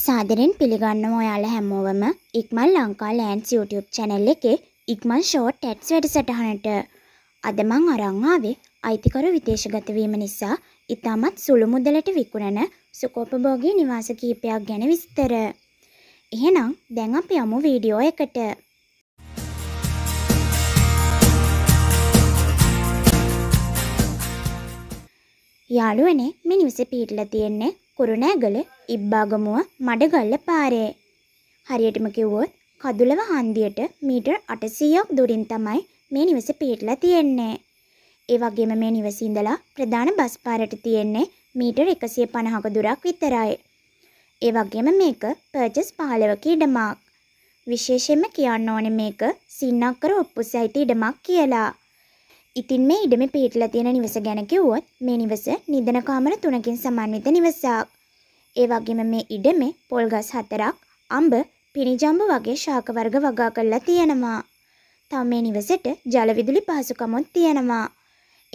සාදරෙන් පිළිගන්නම ඔයාලා හැමෝවම ඉක්මන් Lanka lens YouTube channel එකේ ඉක්මන් short ads වැඩසටහනට අද මං අරන් ආවේ අයිතිකරු විදේශගත වීම නිසා ඉතාමත් සුළු මුදලට විකුණන සුකෝපභෝගී නිවාස කිහිපයක් ගැන විස්තර. එහෙනම් දැන් අපි යමු වීඩියෝ එකට. යාළුවනේ මේ නිවසේ පිටලා තියෙන්නේ කුරුණෑගල ඉබ්බාගමුව මඩගල්ල පාරේ. හරියටම කිව්වොත් කදුලව හන්දියට මීටර් 800ක් දුරින් තමයි මේ නිවස පිහිටලා තියෙන්නේ. ඒ වගේම මේ නිවසේ ඉඳලා ප්‍රධාන බස් පාරට තියෙන්නේ මීටර් 150ක දුරක් විතරයි. ඒ වගේම මේක පර්චස් 15ක ඉඩමක්. විශේෂයෙන්ම කියන්න ඕනේ මේක සින්නක්කර ඔප්පු සහිත ඉඩමක් කියලා. ඉතින් මේ ඉඩමේ පිහිටලා තියෙන නිවස ගැන කිව්වොත් මේ නිවස නිදන කාමර තුනකින් සමන්විත නිවසක්. ඒ වගේම මේ ඉඩමේ පොල් ගස් හතරක්, අඹ, පිනිජම්බ වගේ ශාක වර්ග වගා කරලා තියෙනවා. තව මේ නිවසට ජල විදුලි පහසුකමුත් තියෙනවා.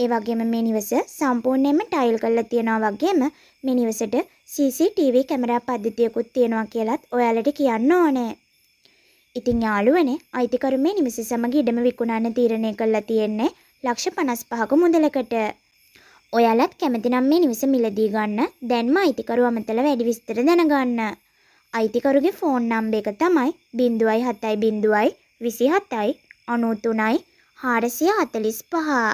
ඒ වගේම මේ නිවස සම්පූර්ණයෙන්ම ටයිල් කරලා තියෙනවා වගේම මේ නිවසට CCTV කැමරා පද්ධතියකුත් තියෙනවා කියලත් ඔයාලට කියන්න ඕනේ. ඉතින් යාළුවනේ අයිතිකරු මේ නිවස සමග ඉඩම විකුණන්න තීරණය කළා තියෙන්නේ ලක්ෂ පනස් පහක මුදලකට. ඔයාලත් කැමතිනම් මේ නිවස මිලදී ගන්න දැන්ම අයිතිකරු අමතල වැඩි විස්තර දැනගන්න. අයිතිකරුගේ ෆෝන් නම්බ එක තමයි බිින්දුවයි හතයි බිින්දුවයි විසි හතයි අනුතුනයි හාරසිය හතලිස් පහා.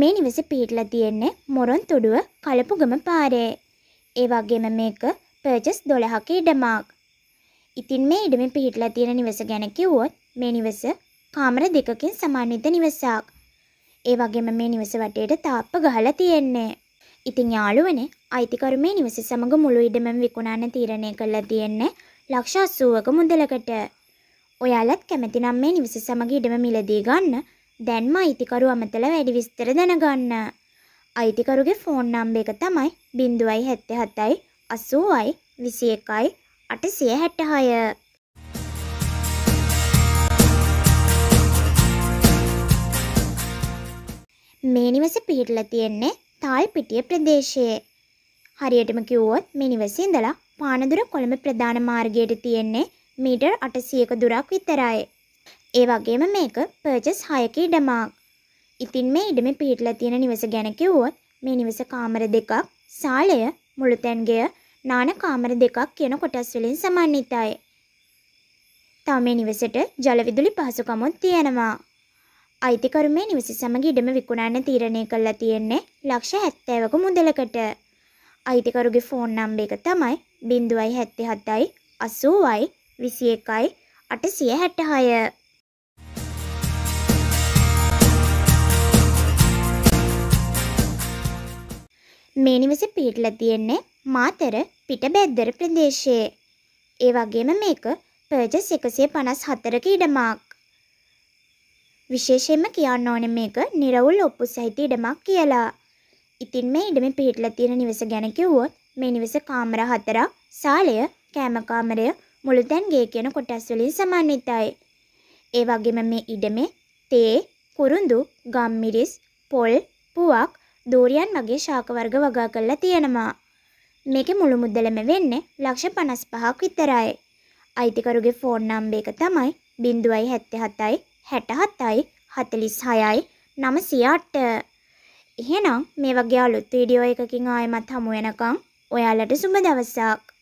මේ නිවස පිහිටලා තියෙන්නේ මොරොන් තුඩුව කලපුගම පාරේ. ඒ වගේම මේක පර්චස් 12ක ඉඩමක්. ඉතින් මේ ඉඩමේ පිහිටලා තියෙන නිවස ගැන කිව්වොත් මේ නිවස කාමර දෙකකින් සමන්විත නිවසක්. ඒ වගේම මේ නිවස වටේට තාප්ප ගහලා තියෙන්නේ. ඉතින් යාළුවනේ අයිතිකරු මේ නිවස සමග මුළු ඉඩමම විකුණන්න තීරණය කළා තියෙන්නේ ලක්ෂ 80ක මුදලකට. ඔයාලත් කැමති නම් මේ නිවස සමග ඉඩම මිලදී ගන්න. දැන්ම අයිතිකරු අමතල වැඩි විස්තර දැනගන්න. අයිතිකරුගේ ෆෝන් නම්බ එක තමයි බිඳුවයි හැත්තේ හතයි අසුවයි විසි එකයි අටසිය හැට්ටහය මේ නිවස පිහිටලා තියෙන්නේ තාල් පිටිය ප්‍රදේශයේ. හරියටම කිව්වොත් මේ නිවසේ ඉඳලා පානදුර කොළඹ ප්‍රධාන මාර්ගයට තියෙන්නේ මීටර් 800ක දුරක් විතරයි. ඒ වගේම මේක පර්චස් 6ක ඉඩමක්. ඉතින් මේ ඉඩමේ පිහිටලා තියෙන නිවස ගැන කිව්වොත් මේ නිවස කාමර දෙකක්, ශාලය, මුළුතැන්ගෙය නාන කාමර දෙකක් කියන කොටස් වලින් සමන්විතයි. තව මේ නිවසේට ජලවිදුලි පහසුකමුත් තියෙනවා. අයිතිකරු මේ නිවස සමග ඉඩම විකුණන්න තීරණය කළා තියෙන්නේ ලක්ෂ 70ක මුදලකට. අයිතිකරුගේ ෆෝන් නම්බර එක තමයි 077යි 80යි 21යි 866. මේ නිවසේ පිහිටලා තියෙන්නේ මාතර පිටබැද්දර ප්‍රදේශයේ. ඒ වගේම මේක පර්ජස් එකසිය පනස් හතරක ඉඩමක්. විශේෂයෙන්ම කියන්න ඕන මේක නිරවුල් ඔප්පු සහිත ඉඩමක් කියලා. ඉතින් මේ ඉඩම පිහිටලා තියෙන නිවස ගැන කිව්වොත් මේ නිවස කාමර හතරක්, සාලය, කෑම කාමරය, මුළුතැන් ගේ කියන කොටස් වලින් සමන්විතයි. ඒ වගේම මේ ඉඩමේ තේ, කුරුඳු, ගම්මිරිස්, පොල්, පුවක්, දෝරියන් වගේ ශාක වර්ග වගා කරලා තියෙනවා. මේක මුළු මුදලම වෙන්නේ ලක්ෂ පනස් පහක් විතරයි. අයිතිකරුගේ ෆෝන් නම්බ එක තමයි බිඳුවයි හැත්තෙ හතයි හැට හත්තයි හතලිස් හයයි නම සියාට්ට. එහෙනම් මේ වගේ අලුත් වීඩියෝ එකකින් ආයමත් හමුවෙනකං ඔයාලට සුබ දවසක්.